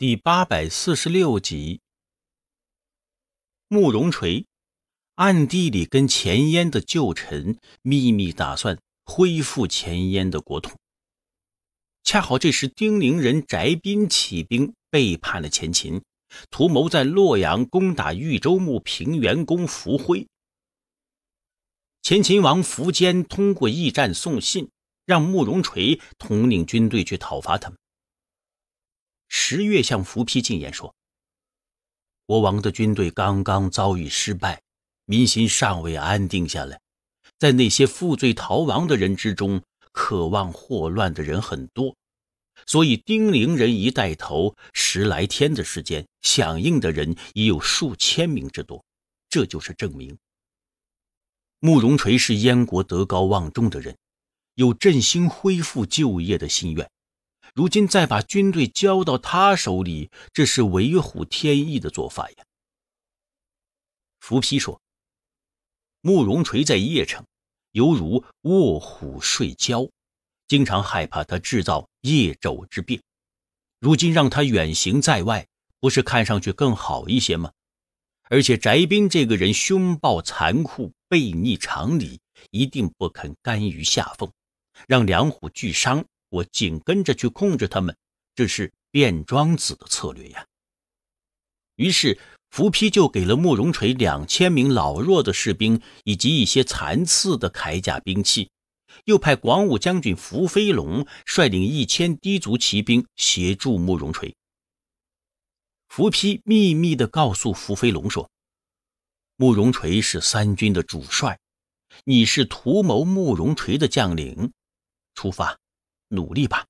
第八百四十六集，慕容垂暗地里跟前燕的旧臣秘密打算恢复前燕的国土。恰好这时，丁宁人翟斌起兵背叛了前秦，图谋在洛阳攻打豫州牧平原公福辉。前秦王苻坚通过驿站送信，让慕容垂统领军队去讨伐他们。十月向伏皮进言说：“国王的军队刚刚遭遇失败，民心尚未安定下来。在那些负罪逃亡的人之中，渴望祸乱的人很多，所以丁零人一带头，十来天的时间，响应的人已有数千名之多。这就是证明。慕容垂是燕国德高望重的人，有振兴恢复旧业的心愿。”如今再把军队交到他手里，这是为虎添翼的做法呀。伏批说：“慕容垂在邺城，犹如卧虎睡蛟，经常害怕他制造邺州之变。如今让他远行在外，不是看上去更好一些吗？而且翟斌这个人凶暴残酷，悖逆常理，一定不肯甘于下风，让两虎俱伤。”我紧跟着去控制他们，这是变庄子的策略呀。于是伏丕就给了慕容垂两千名老弱的士兵以及一些残次的铠甲兵器，又派广武将军伏飞龙率领一千低族骑兵协助慕容垂。伏丕秘密地告诉伏飞龙说：“慕容垂是三军的主帅，你是图谋慕容垂的将领，出发。”努力吧。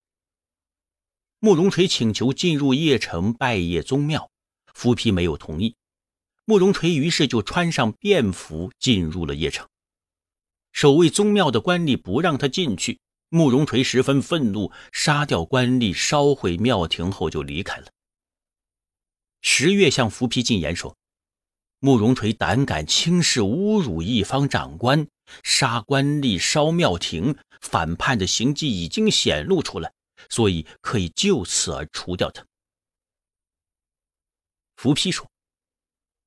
慕容垂请求进入邺城拜谒宗庙，苻丕没有同意。慕容垂于是就穿上便服进入了邺城，守卫宗庙的官吏不让他进去。慕容垂十分愤怒，杀掉官吏，烧毁庙亭后就离开了。十月向苻丕进言说：“慕容垂胆敢轻视侮辱一方长官。”杀官吏、烧庙亭，反叛的行迹已经显露出来，所以可以就此而除掉他。伏批说，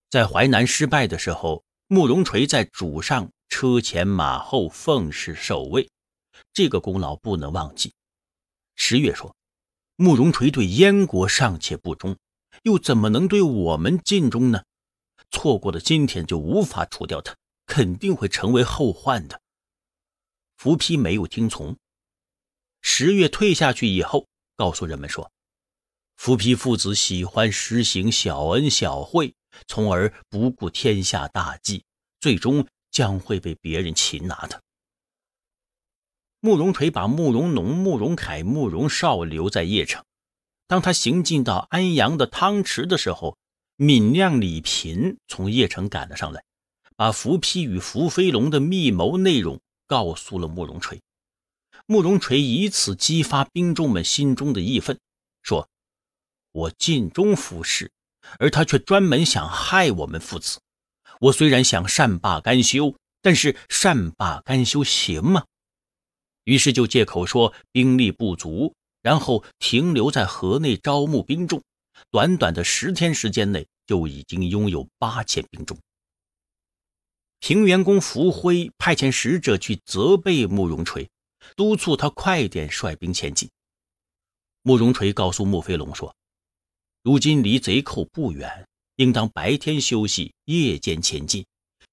在淮南失败的时候，慕容垂在主上车前马后奉侍守卫，这个功劳不能忘记。十月说，慕容垂对燕国尚且不忠，又怎么能对我们尽忠呢？错过了今天，就无法除掉他。肯定会成为后患的。伏批没有听从。十月退下去以后，告诉人们说，伏批父子喜欢实行小恩小惠，从而不顾天下大计，最终将会被别人擒拿的。慕容垂把慕容农、慕容凯、慕容绍留在邺城。当他行进到安阳的汤池的时候，闵亮、李平从邺城赶了上来。把伏批与伏飞龙的密谋内容告诉了慕容垂，慕容垂以此激发兵众们心中的义愤，说：“我尽忠服侍，而他却专门想害我们父子。我虽然想善罢甘休，但是善罢甘休行吗？”于是就借口说兵力不足，然后停留在河内招募兵众，短短的十天时间内就已经拥有八千兵众。平原公苻晖派遣使者去责备慕容垂，督促他快点率兵前进。慕容垂告诉穆飞龙说：“如今离贼寇不远，应当白天休息，夜间前进，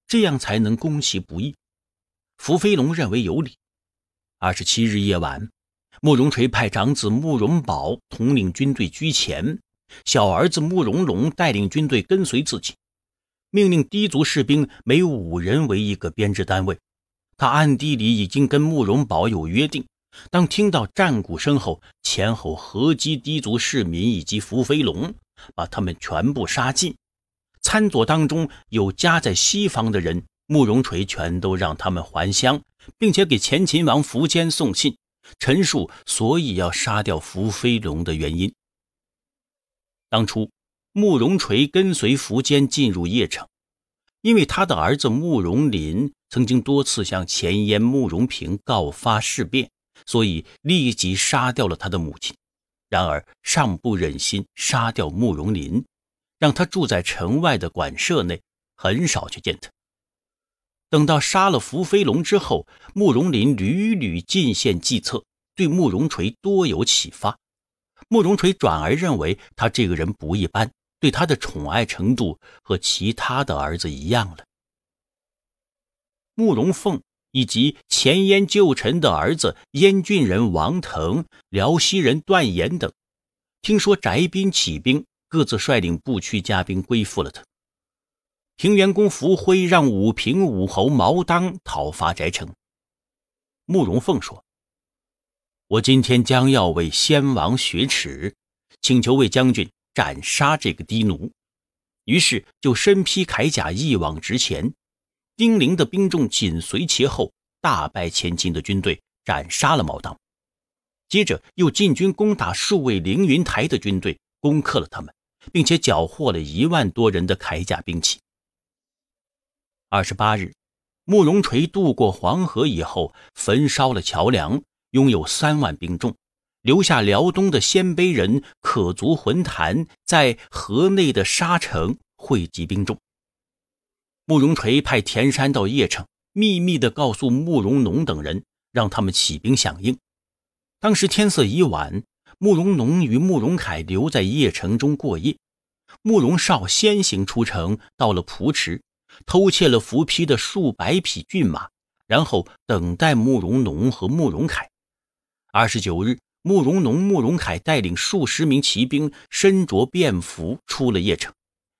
这样才能攻其不意。”穆飞龙认为有理。二十七日夜晚，慕容垂派长子慕容宝统领军队居前，小儿子慕容龙带领军队跟随自己。命令氐族士兵每五人为一个编制单位。他暗地里已经跟慕容宝有约定，当听到战鼓声后，前后合击氐族市民以及伏飞龙，把他们全部杀尽。参佐当中有家在西方的人，慕容垂全都让他们还乡，并且给前秦王苻坚送信，陈述所以要杀掉伏飞龙的原因。当初。慕容垂跟随苻坚进入邺城，因为他的儿子慕容林曾经多次向前燕慕容平告发事变，所以立即杀掉了他的母亲。然而尚不忍心杀掉慕容林，让他住在城外的馆舍内，很少去见他。等到杀了苻飞龙之后，慕容林屡屡进献计策，对慕容垂多有启发。慕容垂转而认为他这个人不一般。对他的宠爱程度和其他的儿子一样了。慕容凤以及前燕旧臣的儿子燕郡人王腾、辽西人段延等，听说翟斌起兵，各自率领部曲家兵归附了他。平原公福辉让武平武侯毛当讨伐翟城。慕容凤说：“我今天将要为先王雪耻，请求魏将军。”斩杀这个低奴，于是就身披铠甲一往直前，丁玲的兵众紧随其后，大败前秦的军队，斩杀了毛当，接着又进军攻打数位凌云台的军队，攻克了他们，并且缴获了一万多人的铠甲兵器。二十八日，慕容垂渡过黄河以后，焚烧了桥梁，拥有三万兵众。留下辽东的鲜卑人可足魂坛在河内的沙城汇集兵众。慕容垂派田山到邺城，秘密地告诉慕容农等人，让他们起兵响应。当时天色已晚，慕容农与慕容凯留在邺城中过夜。慕容绍先行出城，到了蒲池，偷窃了伏批的数百匹骏马，然后等待慕容农和慕容凯。二十九日。慕容农、慕容凯带领数十名骑兵，身着便服出了邺城，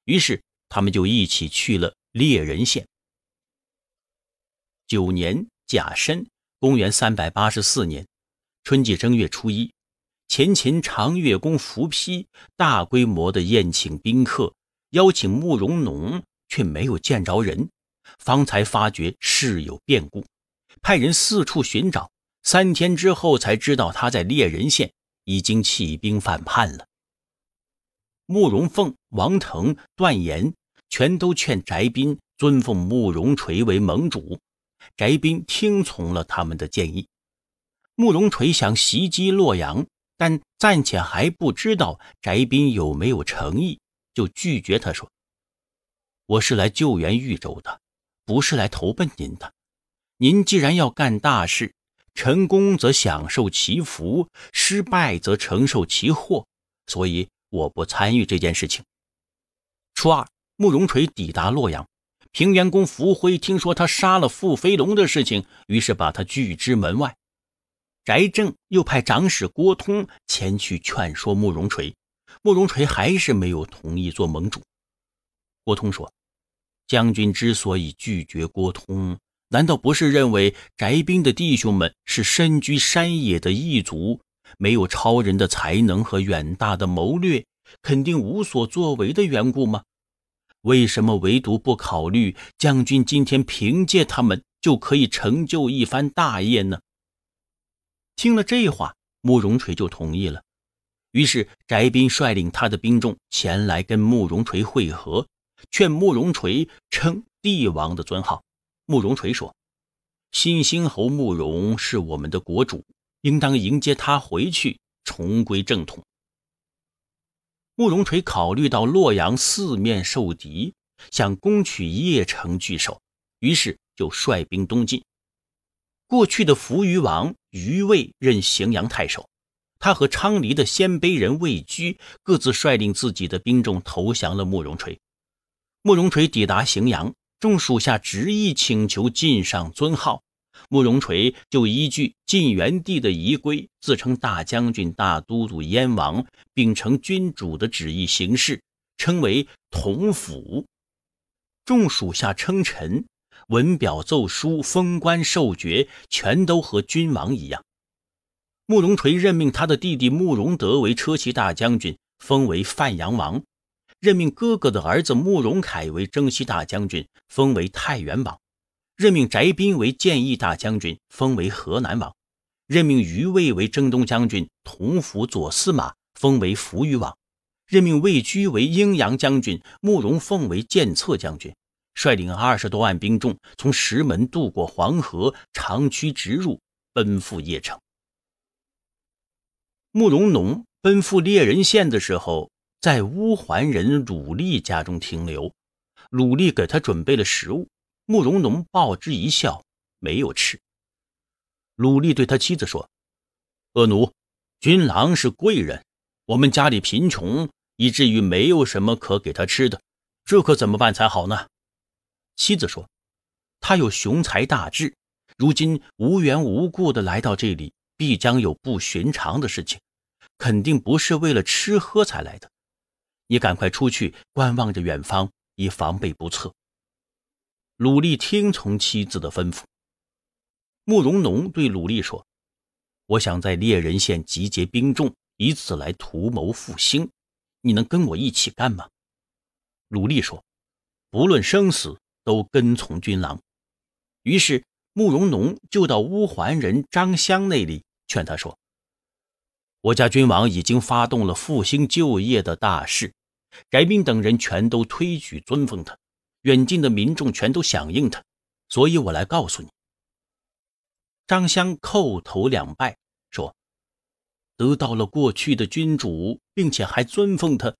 于是他们就一起去了猎人县。九年甲申，公元三百八十四年，春季正月初一，前秦长乐公伏丕大规模的宴请宾客，邀请慕容农，却没有见着人，方才发觉事有变故，派人四处寻找。三天之后才知道，他在猎人县已经起兵反叛了。慕容凤、王腾、段延全都劝翟斌尊奉慕容垂为盟主，翟斌听从了他们的建议。慕容垂想袭击洛阳，但暂且还不知道翟斌有没有诚意，就拒绝他说：“我是来救援豫州的，不是来投奔您的。您既然要干大事。”成功则享受其福，失败则承受其祸，所以我不参与这件事情。初二，慕容垂抵达洛阳，平原公福辉听说他杀了傅飞龙的事情，于是把他拒之门外。翟正又派长史郭通前去劝说慕容垂，慕容垂还是没有同意做盟主。郭通说：“将军之所以拒绝郭通。”难道不是认为翟斌的弟兄们是身居山野的异族，没有超人的才能和远大的谋略，肯定无所作为的缘故吗？为什么唯独不考虑将军今天凭借他们就可以成就一番大业呢？听了这话，慕容垂就同意了。于是翟斌率领他的兵众前来跟慕容垂会合，劝慕容垂称帝王的尊号。慕容垂说：“新兴侯慕容是我们的国主，应当迎接他回去，重归正统。”慕容垂考虑到洛阳四面受敌，想攻取邺城据守，于是就率兵东进。过去的扶余王余卫任荥阳太守，他和昌黎的鲜卑人魏居各自率领自己的兵众投降了慕容垂。慕容垂抵达荥阳。众属下执意请求晋上尊号，慕容垂就依据晋元帝的遗规，自称大将军、大都督、燕王，秉承君主的旨意行事，称为同府。众属下称臣，文表奏书、封官授爵，全都和君王一样。慕容垂任命他的弟弟慕容德为车骑大将军，封为范阳王。任命哥哥的儿子慕容凯为征西大将军，封为太原王；任命翟斌为建义大将军，封为河南王；任命余卫为征东将军、同府左司马，封为扶余王；任命魏居为鹰阳将军，慕容凤为建策将军，率领二十多万兵众从石门渡过黄河，长驱直入，奔赴邺城。慕容农奔赴猎人县的时候。在乌桓人鲁力家中停留，鲁力给他准备了食物。慕容农报之一笑，没有吃。鲁力对他妻子说：“恶奴，君郎是贵人，我们家里贫穷，以至于没有什么可给他吃的，这可怎么办才好呢？”妻子说：“他有雄才大志，如今无缘无故的来到这里，必将有不寻常的事情，肯定不是为了吃喝才来的。”你赶快出去观望着远方，以防备不测。鲁力听从妻子的吩咐。慕容农对鲁力说：“我想在猎人县集结兵众，以此来图谋复兴。你能跟我一起干吗？”鲁力说：“不论生死，都跟从君郎。”于是慕容农就到乌桓人张襄那里劝他说：“我家君王已经发动了复兴旧业的大事。”翟斌等人全都推举尊奉他，远近的民众全都响应他，所以我来告诉你。张襄叩头两拜，说：“得到了过去的君主，并且还尊奉他，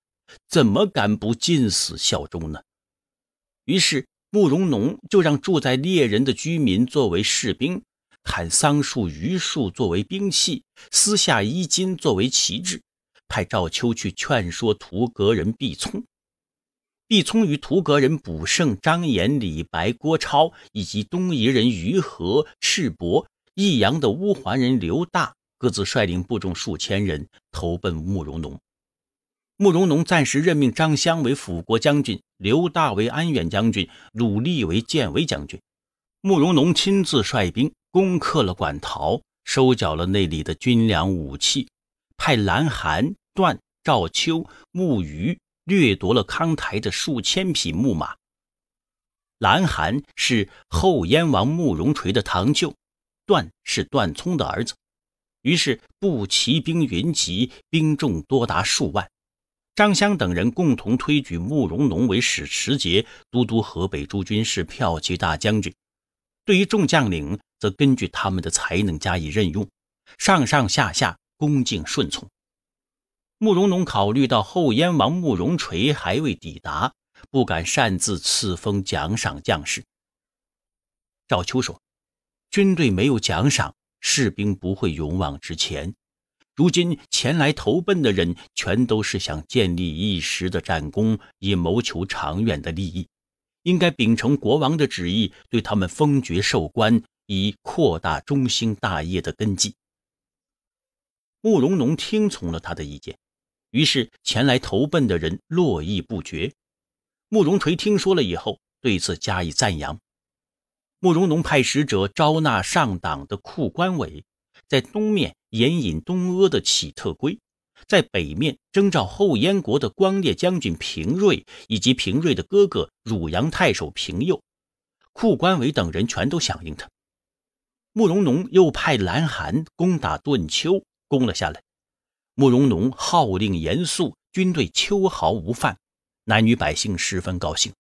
怎么敢不尽死效忠呢？”于是慕容农就让住在猎人的居民作为士兵，砍桑树榆树作为兵器，撕下衣襟作为旗帜。派赵秋去劝说图格人毕聪。毕聪与图格人卜胜、张延、李白、郭超以及东夷人于和、赤伯、益阳的乌桓人刘大各自率领部众数千人投奔慕容农。慕容农暂时任命张襄为辅国将军，刘大为安远将军，鲁立为建威将军。慕容农亲自率兵攻克了馆陶，收缴了那里的军粮武器，派蓝寒。段赵秋、木鱼掠夺了康台的数千匹木马。蓝韩是后燕王慕容垂的堂舅，段是段聪的儿子。于是步骑兵云集，兵众多达数万。张襄等人共同推举慕容农为使持节、都督河北诸军事、骠骑大将军。对于众将领，则根据他们的才能加以任用，上上下下恭敬顺从。慕容农考虑到后燕王慕容垂还未抵达，不敢擅自赐封奖赏将士。赵秋说：“军队没有奖赏，士兵不会勇往直前。如今前来投奔的人，全都是想建立一时的战功，以谋求长远的利益。应该秉承国王的旨意，对他们封爵授官，以扩大中兴大业的根基。”慕容农听从了他的意见。于是前来投奔的人络绎不绝。慕容垂听说了以后，对此加以赞扬。慕容农派使者招纳上党的库官伟，在东面严引东阿的乞特归，在北面征召后燕国的光烈将军平瑞以及平瑞的哥哥汝阳太守平佑。库官伟等人全都响应他。慕容农又派蓝韩攻打顿丘，攻了下来。慕容农号令严肃，军队秋毫无犯，男女百姓十分高兴。